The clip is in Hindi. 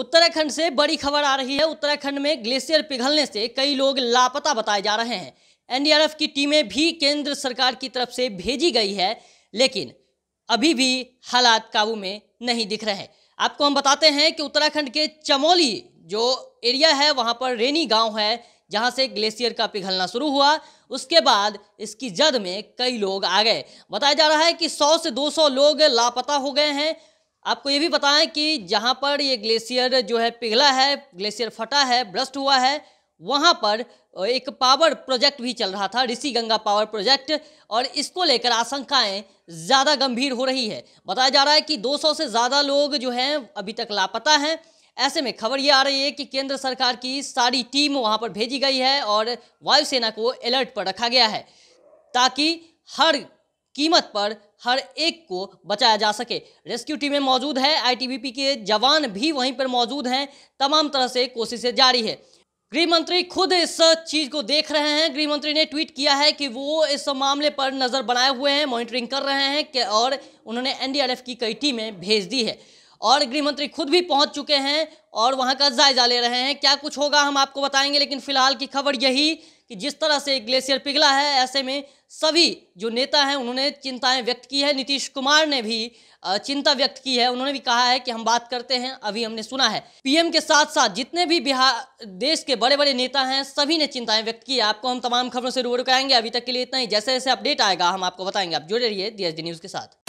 उत्तराखंड से बड़ी खबर आ रही है उत्तराखंड में ग्लेशियर पिघलने से कई लोग लापता बताए जा रहे हैं एनडीआरएफ की टीमें भी केंद्र सरकार की तरफ से भेजी गई है लेकिन अभी भी हालात काबू में नहीं दिख रहे आपको हम बताते हैं कि उत्तराखंड के चमोली जो एरिया है वहां पर रेनी गांव है जहाँ से ग्लेशियर का पिघलना शुरू हुआ उसके बाद इसकी जद में कई लोग आ गए बताया जा रहा है कि 100 से 200 लोग लापता हो गए हैं आपको ये भी बताएं कि जहाँ पर ये ग्लेशियर जो है पिघला है ग्लेशियर फटा है ब्रस्ट हुआ है वहाँ पर एक पावर प्रोजेक्ट भी चल रहा था ऋषि गंगा पावर प्रोजेक्ट और इसको लेकर आशंकाएं ज़्यादा गंभीर हो रही है बताया जा रहा है कि 200 से ज़्यादा लोग जो हैं अभी तक लापता हैं ऐसे में खबर ये आ रही है कि केंद्र सरकार की सारी टीम वहाँ पर भेजी गई है और वायुसेना को अलर्ट पर रखा गया है ताकि हर कीमत पर हर एक को बचाया जा सके रेस्क्यू टीमें मौजूद है आईटीबीपी के जवान भी वहीं पर मौजूद हैं तमाम तरह से कोशिशें जारी है गृह मंत्री खुद इस चीज को देख रहे हैं गृह मंत्री ने ट्वीट किया है कि वो इस मामले पर नजर बनाए हुए हैं मॉनिटरिंग कर रहे हैं और उन्होंने एनडीआरएफ की कई टीमें भेज दी है और गृह मंत्री खुद भी पहुंच चुके हैं और वहां का जायजा ले रहे हैं क्या कुछ होगा हम आपको बताएंगे लेकिन फिलहाल की खबर यही कि जिस तरह से ग्लेशियर पिघला है ऐसे में सभी जो नेता हैं उन्होंने चिंताएं व्यक्त की है नीतीश कुमार ने भी चिंता व्यक्त की है उन्होंने भी कहा है कि हम बात करते हैं अभी हमने सुना है पीएम के साथ साथ जितने भी बिहार देश के बड़े बड़े नेता हैं सभी ने चिंताएं व्यक्त की है आपको हम तमाम खबरों से रूबरू कराएंगे अभी तक के लिए इतना ही जैसे जैसे अपडेट आएगा हम आपको बताएंगे आप जुड़े रहिए डी न्यूज़ के साथ